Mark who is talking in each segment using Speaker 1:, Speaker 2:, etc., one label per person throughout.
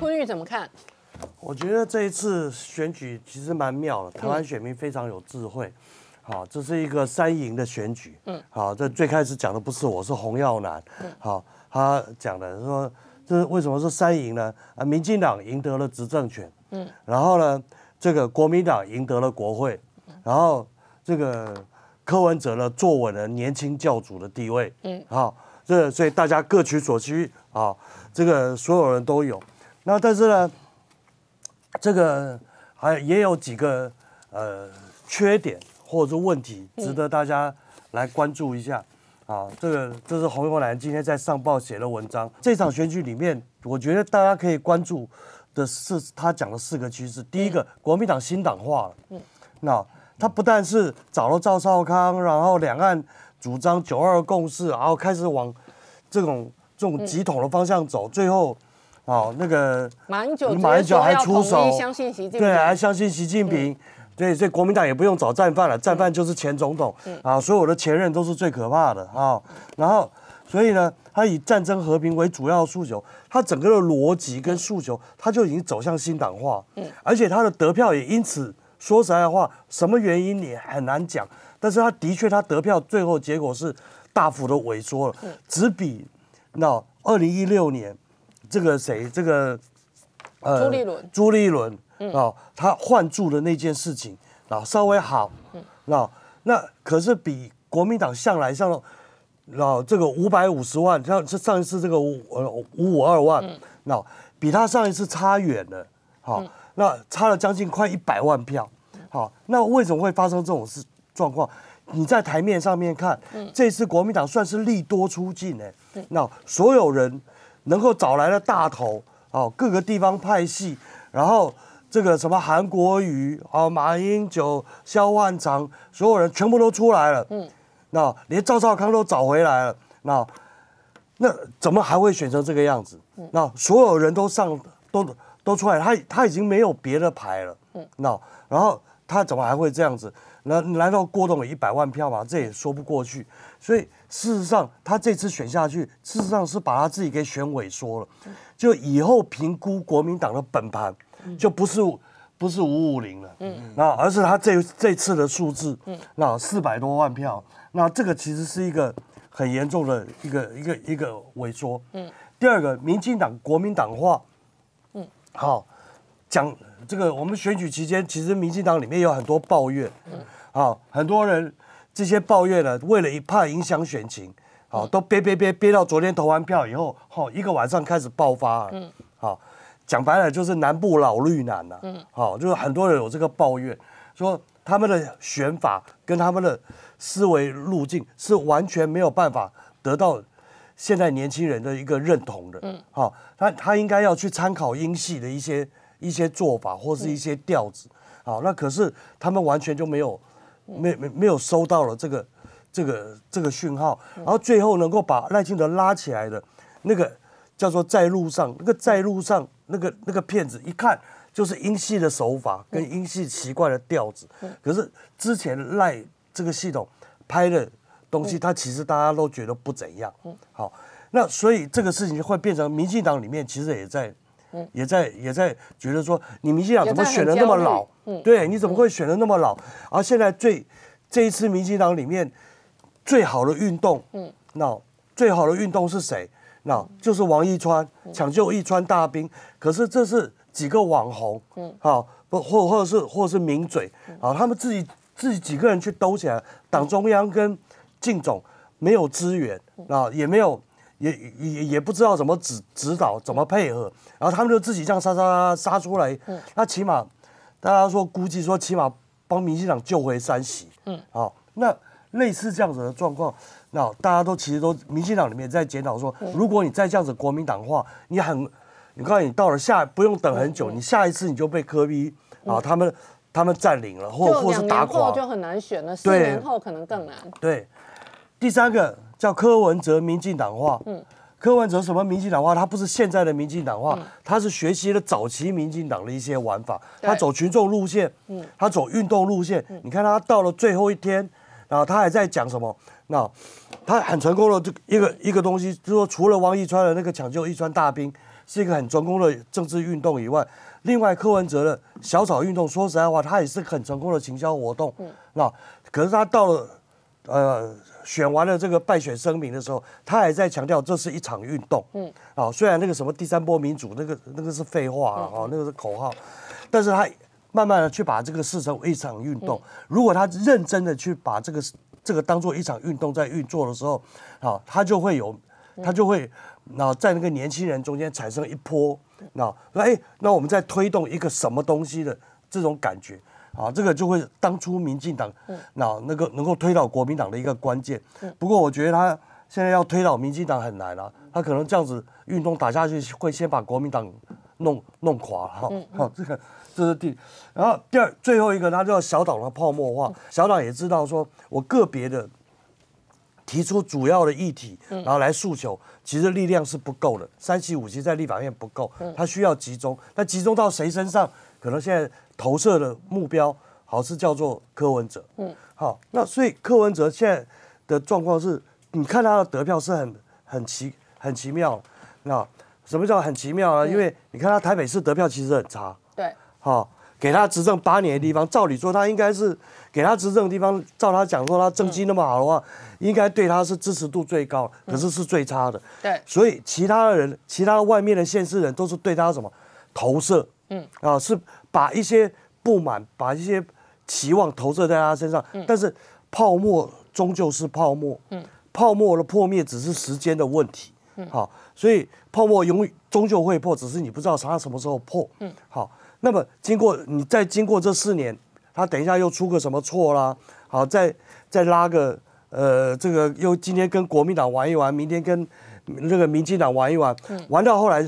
Speaker 1: 坤玉怎么看？我觉得这一次选举其实蛮妙的，台湾选民非常有智慧。好，这是一个三赢的选举。嗯，好，这最开始讲的不是我，是洪耀南。嗯，好，他讲的说，这为什么是三赢呢？啊，民进党赢得了执政权。嗯，然后呢，这个国民党赢得了国会，然后这个柯文哲呢坐稳了年轻教主的地位。嗯，好，这所以大家各取所需。啊，这个所有人都有。那但是呢，这个还也有几个呃缺点或者说问题，值得大家来关注一下啊。这个这是洪永兰今天在《上报》写的文章。这场选举里面，我觉得大家可以关注的是他讲的四个趋势。第一个，国民党新党化了。嗯。那他不但是找了赵少康，然后两岸主张九二共识，然后开始往这种这种集统的方向走，最后。好，那个马英九，马英九还出手，对，还相信习近平，对，所以国民党也不用找战犯了，战犯就是前总统，啊，所有的前任都是最可怕的啊。然后，所以呢，他以战争和平为主要诉求，他整个的逻辑跟诉求，他就已经走向新党化，嗯，而且他的得票也因此，说实在的话，什么原因你很难讲，但是他的确，他得票最后结果是大幅的萎缩了，只比那二零一六年。这个谁？这个呃，朱立伦，朱立伦，嗯，哦，他换住的那件事情，哦，稍微好，嗯，那那可是比国民党向来上，哦，这个五百五十万，像上上一次这个五五五二万，嗯，那比他上一次差远了，好，那差了将近快一百万票，好，那为什么会发生这种事状况？你在台面上面看，嗯，这次国民党算是利多出尽呢、那所有人。能够找来的大头哦，各个地方派系，然后这个什么韩国瑜哦，马英九、萧万长，所有人全部都出来了。嗯，那连赵少康都找回来了。那那怎么还会选成这个样子？那所有人都上，都都出来，他他已经没有别的牌了。嗯，那然后他怎么还会这样子？那难道郭董有一百万票吗？这也说不过去。所以。事实上，他这次选下去，事实上是把他自己给选萎缩了。就以后评估国民党的本盘，就不是不是五五零了，嗯，那而是他这这次的数字，那四百多万票，那这个其实是一个很严重的一个一个一个萎缩。第二个，民进党国民党化，嗯，好讲这个，我们选举期间其实民进党里面有很多抱怨，嗯，好，很多人。这些抱怨呢，为了怕影响选情，好都憋憋憋憋到昨天投完票以后，哈一个晚上开始爆发了。嗯，好，讲白了就是南部老绿男呐，嗯，好就是很多人有这个抱怨，说他们的选法跟他们的思维路径是完全没有办法得到现在年轻人的一个认同的。嗯，好，他他应该要去参考英系的一些一些做法或是一些调子，好，那可是他们完全就没有。没没没有收到了这个这个这个讯号，然后最后能够把赖清德拉起来的，那个叫做在路上那个在路上那个那个骗子，一看就是英系的手法跟英系奇怪的调子，可是之前赖这个系统拍的东西，他其实大家都觉得不怎样。好，那所以这个事情会变成民进党里面其实也在。也在也在觉得说，你民进党怎么选的那么老？对，你怎么会选的那么老？而现在最这一次民进党里面最好的运动，嗯，那最好的运动是谁？那就是王一川抢救一川大兵。可是这是几个网红，嗯，好不或或者是或者是名嘴，啊，他们自己自己几个人去兜起来，党中央跟靳总没有资源，啊，也没有。也也也不知道怎么指指导，怎么配合，然后他们就自己这样杀杀杀出来。嗯，那起码，大家说估计说起码帮民进党救回三席。嗯，好，那类似这样子的状况，那大家都其实都民进党里面在检讨说，如果你再这样子国民党化，你很，你告诉你到了下不用等很久，你下一次你就被科逼啊，他们他们占领了，或或是打垮，就很难选了。十年后可能更难。对，第三个。叫柯文哲民进党化，嗯，柯文哲什么民进党化？他不是现在的民进党化，他是学习了早期民进党的一些玩法，他走群众路线，嗯，他走运动路线。你看他到了最后一天，然后他还在讲什么？那他很成功的这一个一个东西，就是说除了汪一川的那个抢救一川大兵是一个很成功的政治运动以外，另外柯文哲的小草运动，说实在话，他也是很成功的行销活动。那可是他到了。呃，选完了这个败选声明的时候，他还在强调这是一场运动。嗯，啊，虽然那个什么第三波民主，那个那个是废话啊，哈，那个是口号，但是他慢慢的去把这个视成一场运动。如果他认真的去把这个这个当做一场运动在运作的时候，啊，他就会有，他就会那在那个年轻人中间产生一波，那那哎，那我们在推动一个什么东西的这种感觉。啊，这个就会当初民进党那那个能够推倒国民党的一个关键。不过我觉得他现在要推倒民进党很难了，他可能这样子运动打下去，会先把国民党弄弄垮哈。好，这个这是第，然后第二最后一个，他叫小岛的泡沫化。小岛也知道说，我个别的提出主要的议题，然后来诉求，其实力量是不够的。三席五七在立法院不够，他需要集中，那集中到谁身上？可能现在投射的目标，好是叫做柯文哲，嗯，好，那所以柯文哲现在的状况是，你看他的得票是很很奇很奇妙，那什么叫很奇妙啊？因为你看他台北市得票其实很差，对，好，给他执政八年的地方，照理说他应该是给他执政的地方，照他讲说他政绩那么好的话，应该对他是支持度最高，可是是最差的，对，所以其他的人，其他外面的县市人都是对他什么投射。嗯啊，是把一些不满、把一些期望投射在他身上。嗯。但是泡沫终究是泡沫。嗯。泡沫的破灭只是时间的问题。嗯。好，所以泡沫永终究会破，只是你不知道它什么时候破。嗯。好，那么经过你再经过这四年，他等一下又出个什么错啦？好，再再拉个呃，这个又今天跟国民党玩一玩，明天跟那个民进党玩一玩，玩到后来。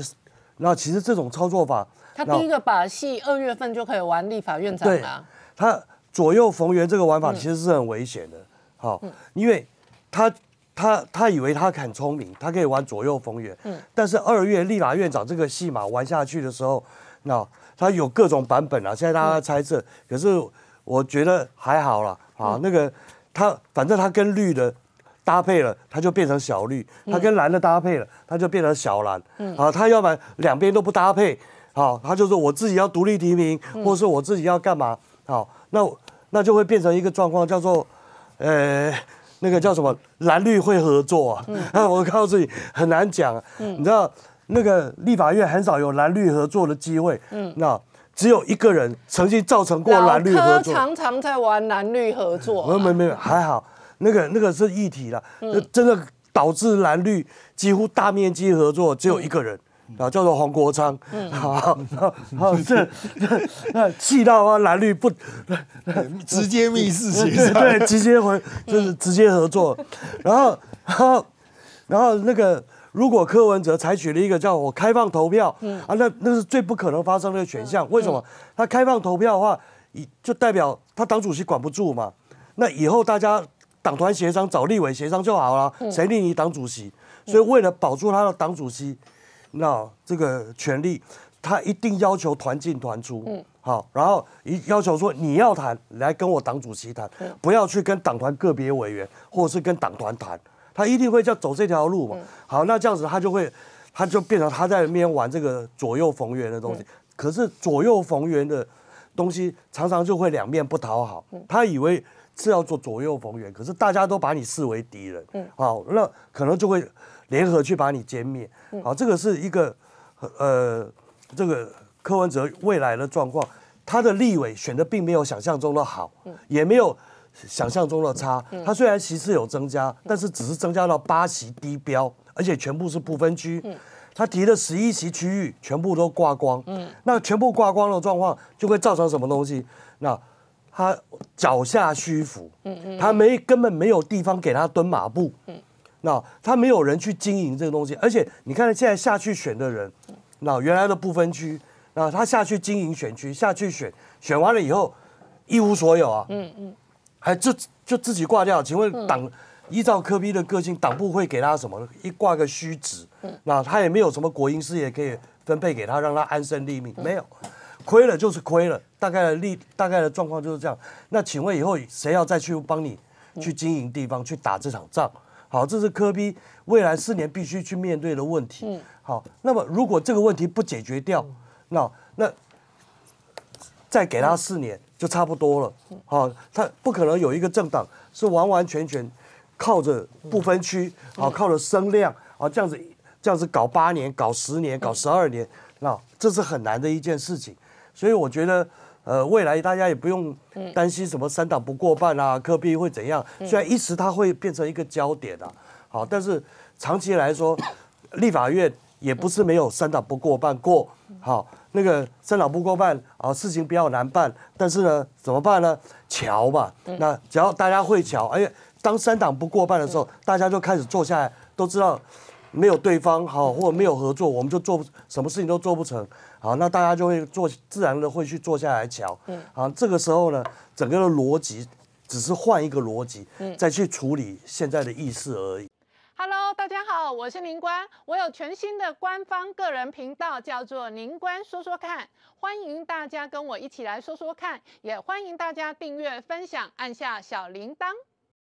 Speaker 1: 那其实这种操作法，他第一个把戏二月份就可以玩立法院长了。他左右逢源这个玩法其实是很危险的，好，因为他他他以为他很聪明，他可以玩左右逢源。嗯。但是二月立法院长这个戏码玩下去的时候，那他有各种版本啊，现在大家猜测。可是我觉得还好了啊，那个他反正他跟绿的。搭配了，他就变成小绿；他跟蓝的搭配了，他就变成小蓝。啊，他要么两边都不搭配，好，他就是我自己要独立提名，或者是我自己要干嘛？好，那那就会变成一个状况，叫做呃，那个叫什么蓝绿会合作啊？啊，我告诉你很难讲。你知道那个立法院很少有蓝绿合作的机会，嗯，那只有一个人曾经造成过蓝绿合作。常常在玩蓝绿合作。没有没有没有，还好。那个那个是议题了，那真的导致蓝绿几乎大面积合作，只有一个人啊，叫做黄国昌。好，好，这那气到啊，蓝绿不直接密室协商，对，直接回就是直接合作。然后，然后，然后那个如果柯文哲采取了一个叫我开放投票啊，那那是最不可能发生的选项。为什么？他开放投票的话，以就代表他党主席管不住嘛。那以后大家。党团协商找立委协商就好了，谁立你党主席？所以为了保住他的党主席，那这个权利，他一定要求团进团出，好，然后一要求说你要谈，来跟我党主席谈，不要去跟党团个别委员或者是跟党团谈，他一定会叫走这条路嘛。好，那这样子他就会，他就变成他在那面玩这个左右逢源的东西。可是左右逢源的东西常常就会两面不讨好，他以为。是要做左右逢源，可是大家都把你视为敌人，嗯，好，那可能就会联合去把你歼灭，嗯，好，这个是一个，呃，这个柯文哲未来的状况，他的立委选的并没有想象中的好，嗯，也没有想象中的差，嗯，他虽然席次有增加，但是只是增加到八席低标，而且全部是不分区，嗯，他提的十一席区域全部都挂光，嗯，那全部挂光的状况就会造成什么东西？那。他脚下虚浮，嗯嗯，他没根本没有地方给他蹲马步。嗯，那他没有人去经营这个东西，而且你看现在下去选的人，那原来的不分区，那他下去经营选区，下去选选完了以后一无所有啊。嗯嗯，还就就自己挂掉。请问党依照科比的个性，党部会给他什么？一挂个虚职，那他也没有什么国营事业可以分配给他，让他安身立命，没有。亏了就是亏了，大概的利大概的状况就是这样。那请问以后谁要再去帮你去经营地方去打这场仗？好，这是科比未来四年必须去面对的问题。好，那么如果这个问题不解决掉，那那再给他四年就差不多了。好，他不可能有一个政党是完完全全靠着不分区，好靠着声量，啊这样子这样子搞八年、搞十年、搞十二年，那这是很难的一件事情。所以我觉得，呃，未来大家也不用担心什么三党不过半啊，科比会怎样？虽然一时他会变成一个焦点啊，好，但是长期来说，立法院也不是没有三党不过半过。好，那个三党不过半啊，事情比较难办，但是呢，怎么办呢？瞧吧，那只要大家会瞧，哎且当三党不过半的时候，大家就开始坐下来，都知道。没有对方好，或者没有合作，我们就做不什么事情都做不成。好，那大家就会做自然的会去坐下来瞧。嗯。好，这个时候呢，整个的逻辑只是换一个逻辑，再去处理现在的意识而已。Hello，大家好，我是林官，我有全新的官方个人频道，叫做“林官说说看”，欢迎大家跟我一起来说说看，也欢迎大家订阅、分享，按下小铃铛。